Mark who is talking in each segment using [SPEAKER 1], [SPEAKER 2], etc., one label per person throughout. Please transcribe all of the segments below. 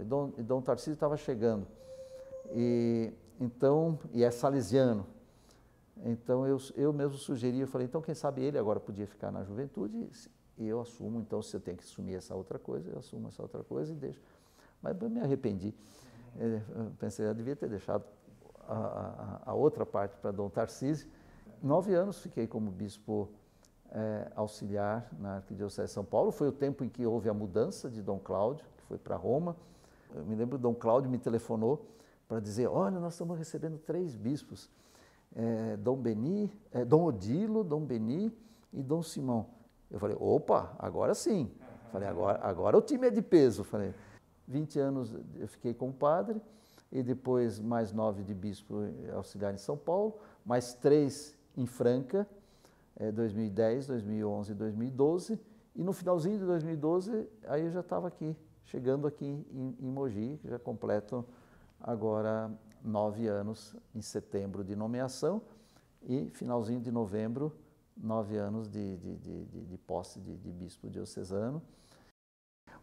[SPEAKER 1] E Dom, e Dom Tarcísio estava chegando. E então, e é salesiano. Então eu, eu mesmo sugeri, eu falei, então quem sabe ele agora podia ficar na juventude e eu assumo, então se eu tenho que assumir essa outra coisa, eu assumo essa outra coisa e deixo. Mas eu me arrependi. É, eu pensei, eu devia ter deixado a, a, a outra parte para Dom Tarcísio. Nove anos fiquei como bispo é, auxiliar na Arquidiocese de São Paulo. Foi o tempo em que houve a mudança de Dom Cláudio, que foi para Roma. Eu me lembro, Dom Cláudio me telefonou para dizer, olha, nós estamos recebendo três bispos, é, Dom Beni, é, Dom Odilo, Dom Beni e Dom Simão. Eu falei, opa, agora sim. Uhum. Falei, agora, agora o time é de peso. Falei, 20 anos eu fiquei com o padre, e depois mais nove de bispo auxiliar em São Paulo, mais três em Franca, é, 2010, 2011 2012. E no finalzinho de 2012, aí eu já estava aqui chegando aqui em, em Mogi, já completo agora nove anos em setembro de nomeação e finalzinho de novembro, nove anos de, de, de, de, de posse de, de bispo diocesano.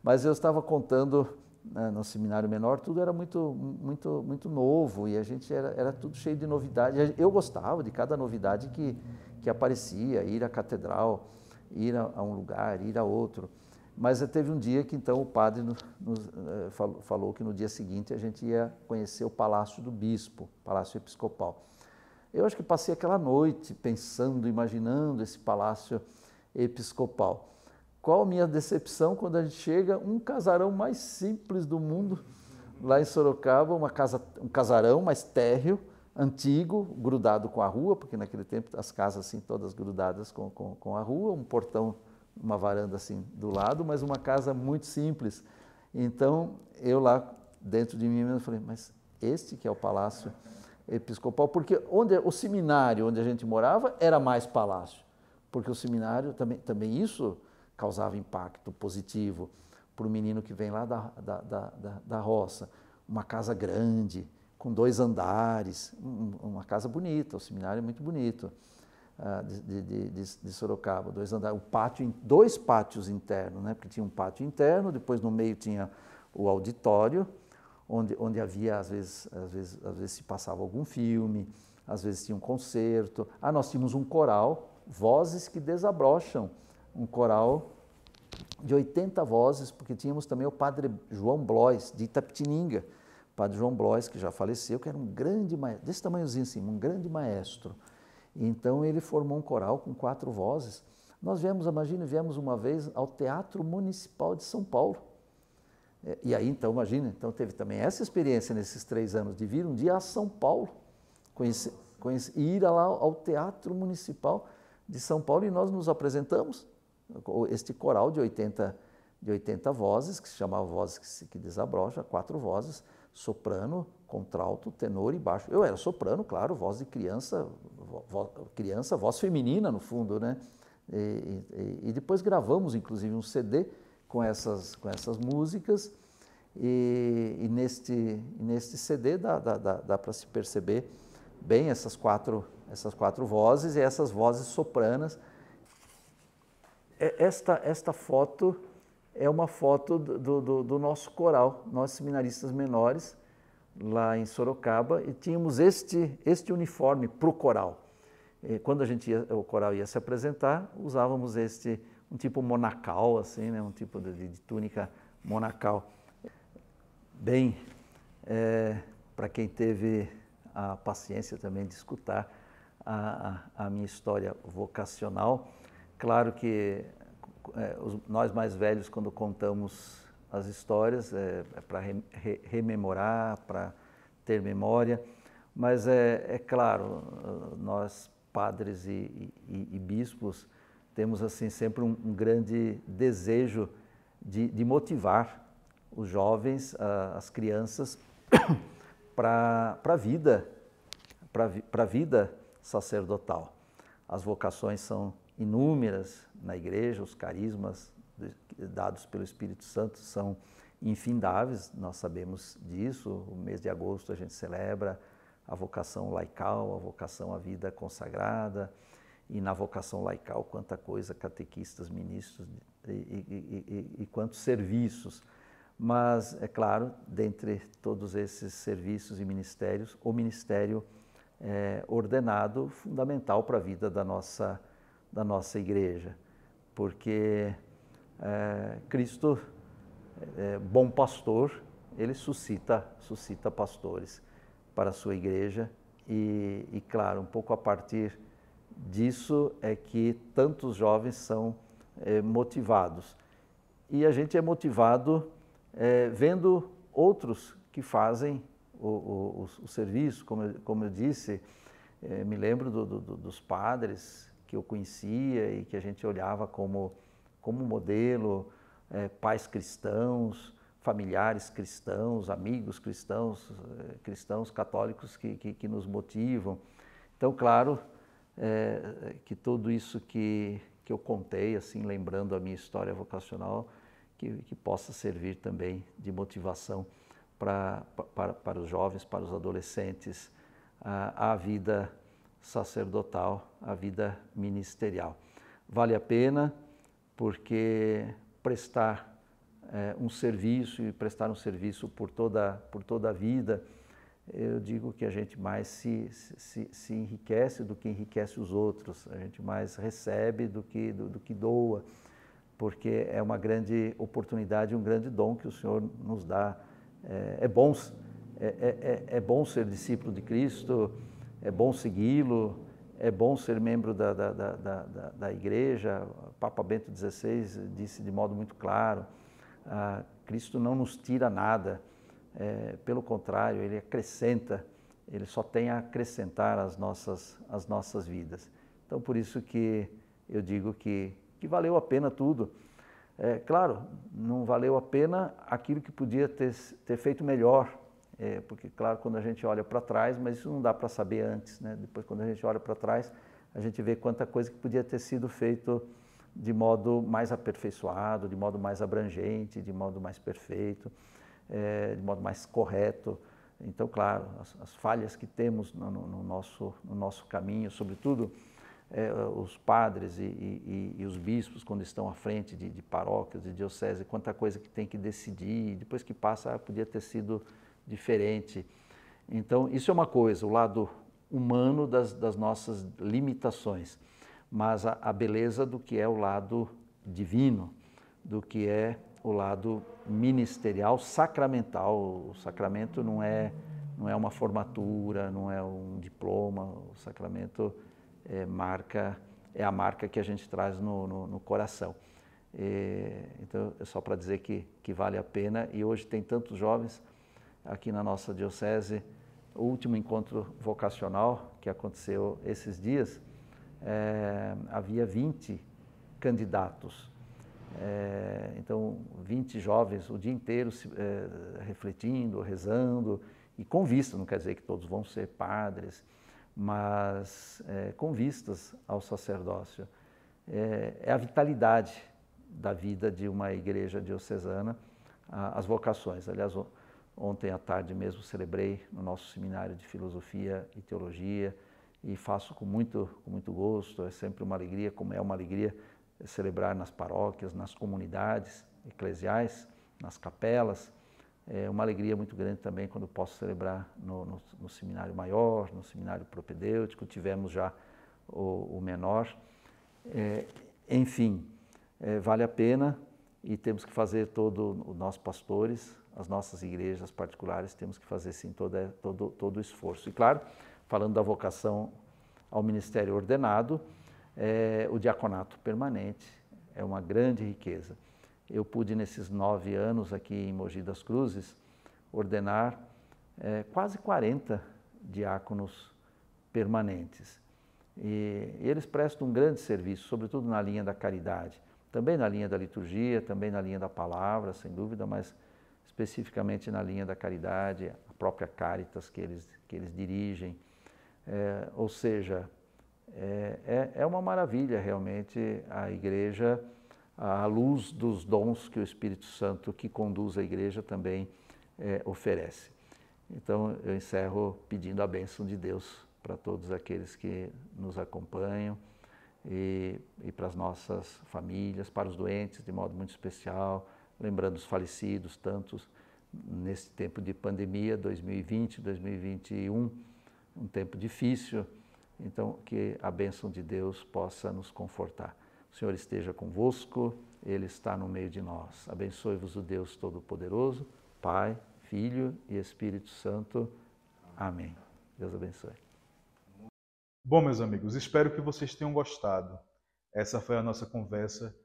[SPEAKER 1] Mas eu estava contando né, no seminário menor, tudo era muito, muito, muito novo e a gente era, era tudo cheio de novidade. Eu gostava de cada novidade que, que aparecia, ir à catedral, ir a, a um lugar, ir a outro. Mas teve um dia que então o padre nos, eh, falou, falou que no dia seguinte a gente ia conhecer o Palácio do Bispo, Palácio Episcopal. Eu acho que passei aquela noite pensando, imaginando esse Palácio Episcopal. Qual a minha decepção quando a gente chega um casarão mais simples do mundo, lá em Sorocaba, uma casa, um casarão mais térreo, antigo, grudado com a rua, porque naquele tempo as casas assim todas grudadas com, com, com a rua, um portão uma varanda assim do lado, mas uma casa muito simples. Então, eu lá dentro de mim mesmo falei, mas este que é o palácio episcopal, porque onde o seminário onde a gente morava era mais palácio, porque o seminário também, também isso causava impacto positivo para o menino que vem lá da, da, da, da, roça. Uma casa grande, com dois andares, uma casa bonita, o seminário é muito bonito. Ah, de, de, de, de, Sorocaba, dois andares, o pátio, dois pátios internos, né? porque tinha um pátio interno, depois no meio tinha o auditório, onde, onde havia, às vezes, às, vezes, às vezes se passava algum filme, às vezes tinha um concerto. Ah, nós tínhamos um coral, Vozes que Desabrocham, um coral de 80 vozes, porque tínhamos também o padre João Blois, de Itapetininga, o padre João Blois, que já faleceu, que era um grande maestro, desse tamanhozinho assim, um grande maestro. Então ele formou um coral com quatro vozes. Nós viemos, imagine, viemos uma vez ao Teatro Municipal de São Paulo. É, e aí, então, imagina, então teve também essa experiência nesses três anos de vir um dia a São Paulo, conhecer, conhecer, ir lá ao Teatro Municipal de São Paulo e nós nos apresentamos, este coral de 80, de 80 vozes, que se chamava Vozes que, que Desabrocha, quatro vozes, soprano, contralto, tenor e baixo. Eu era soprano, claro, voz de criança, vo, criança, voz feminina no fundo, né? E, e, e, depois gravamos, inclusive, um CD com essas, com essas músicas. E, e neste, neste CD dá, dá, dá, dá para se perceber bem essas quatro, essas quatro vozes e essas vozes sopranas. Esta, esta foto é uma foto do, do, do nosso coral, nós seminaristas menores, lá em Sorocaba, e tínhamos este, este uniforme para o coral. E quando a gente ia, o coral ia se apresentar, usávamos este, um tipo monacal, assim, né? um tipo de, de túnica monacal. Bem, é, para quem teve a paciência também de escutar a, a, a minha história vocacional, claro que é, os, nós mais velhos, quando contamos as histórias, é, é para re, re, rememorar, para ter memória, mas é, é claro, nós padres e, e, e, bispos temos assim sempre um, um grande desejo de, de, motivar os jovens, a, as crianças, para a vida, para a vida sacerdotal. As vocações são inúmeras na igreja, os carismas dados pelo Espírito Santo são infindáveis, nós sabemos disso. O mês de agosto a gente celebra a vocação laical, a vocação à vida consagrada, e na vocação laical, quanta coisa, catequistas, ministros e, e, e, e quantos serviços. Mas, é claro, dentre todos esses serviços e ministérios, o ministério é, ordenado fundamental para a vida da nossa da nossa igreja, porque é, Cristo, é, bom pastor, ele suscita, suscita pastores para a sua igreja e, e, claro, um pouco a partir disso é que tantos jovens são é, motivados. E a gente é motivado é, vendo outros que fazem o, o, o serviço, como, eu, como eu disse, é, me lembro do, do, dos padres que eu conhecia e que a gente olhava como, como modelo, é, pais cristãos, familiares cristãos, amigos cristãos, eh, cristãos católicos que, que, que nos motivam. Então, claro, é, que tudo isso que, que eu contei, assim, lembrando a minha história vocacional, que, que possa servir também de motivação pra, pra, para os jovens, para os adolescentes, a, a vida sacerdotal, a vida ministerial. Vale a pena porque prestar é, um serviço e prestar um serviço por toda, por toda a vida, eu digo que a gente mais se, se, se enriquece do que enriquece os outros, a gente mais recebe do que, do, do que doa, porque é uma grande oportunidade, um grande dom que o Senhor nos dá. É, é bom, é, é, é, é bom ser discípulo de Cristo, é bom segui-lo, é bom ser membro da, da, da, da, da igreja. Papa Bento XVI disse de modo muito claro: ah, Cristo não nos tira nada, é, pelo contrário, ele acrescenta, ele só tem a acrescentar às nossas, às nossas vidas. Então, por isso que eu digo que, que valeu a pena tudo. É, claro, não valeu a pena aquilo que podia ter, ter feito melhor é, porque, claro, quando a gente olha para trás, mas isso não dá para saber antes, né? Depois, quando a gente olha para trás, a gente vê quanta coisa que podia ter sido feito de modo mais aperfeiçoado, de modo mais abrangente, de modo mais perfeito, é, de modo mais correto. Então, claro, as, as falhas que temos no, no, nosso, no nosso caminho, sobretudo é, os padres e, e, e, os bispos, quando estão à frente de, de paróquias, de dioceses, quanta coisa que tem que decidir, depois que passa, podia ter sido diferente. Então, isso é uma coisa, o lado humano das, das nossas limitações, mas a, a beleza do que é o lado divino, do que é o lado ministerial, sacramental. O sacramento não é, não é uma formatura, não é um diploma, o sacramento é, marca, é a marca que a gente traz no, no, no coração. E, então, é só para dizer que, que vale a pena. E hoje tem tantos jovens aqui na nossa diocese, o último encontro vocacional que aconteceu esses dias, é, havia 20 candidatos. É, então, 20 jovens o dia inteiro se, é, refletindo, rezando e com vista, não quer dizer que todos vão ser padres, mas é, com vistas ao sacerdócio. É, é a vitalidade da vida de uma igreja diocesana, as vocações. Aliás, Ontem à tarde mesmo celebrei no nosso seminário de filosofia e teologia e faço com muito, com muito gosto, é sempre uma alegria, como é uma alegria celebrar nas paróquias, nas comunidades eclesiais, nas capelas. É uma alegria muito grande também quando posso celebrar no, no, no seminário maior, no seminário propedêutico, tivemos já o, o menor. É, enfim, é, vale a pena e temos que fazer todo o nós pastores, as nossas igrejas particulares, temos que fazer sim todo todo, todo o esforço. E claro, falando da vocação ao ministério ordenado, é, o diaconato permanente é uma grande riqueza. Eu pude, nesses nove anos aqui em Mogi das Cruzes, ordenar é, quase 40 diáconos permanentes. e eles prestam um grande serviço, sobretudo na linha da caridade também na linha da liturgia, também na linha da palavra, sem dúvida, mas especificamente na linha da caridade, a própria Caritas que eles, que eles dirigem. É, ou seja, é, é, é uma maravilha realmente a igreja, à luz dos dons que o Espírito Santo, que conduz a igreja, também é, oferece. Então eu encerro pedindo a bênção de Deus para todos aqueles que nos acompanham e, e para as nossas famílias, para os doentes de modo muito especial, lembrando os falecidos, tantos nesse tempo de pandemia, 2020, 2021, um tempo difícil. Então, que a bênção de Deus possa nos confortar. O Senhor esteja convosco, Ele está no meio de nós. Abençoe-vos o Deus Todo-Poderoso, Pai, Filho e Espírito Santo. Amém. Deus abençoe. Bom, meus amigos, espero que vocês tenham gostado. Essa foi a nossa conversa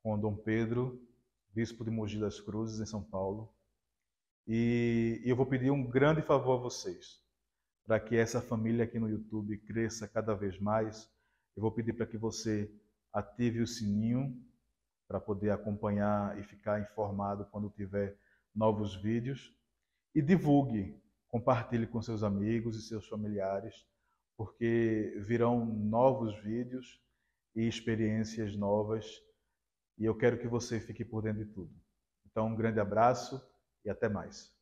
[SPEAKER 1] com Dom Pedro, bispo de Mogi das Cruzes, em São Paulo. E eu vou pedir um grande favor a vocês, para que essa família aqui no YouTube cresça cada vez mais. Eu vou pedir para que você ative o sininho para poder acompanhar e ficar informado quando tiver novos vídeos. E divulgue, compartilhe com seus amigos e seus familiares porque virão novos vídeos e experiências novas e eu quero que você fique por dentro de tudo. Então, um grande abraço e até mais.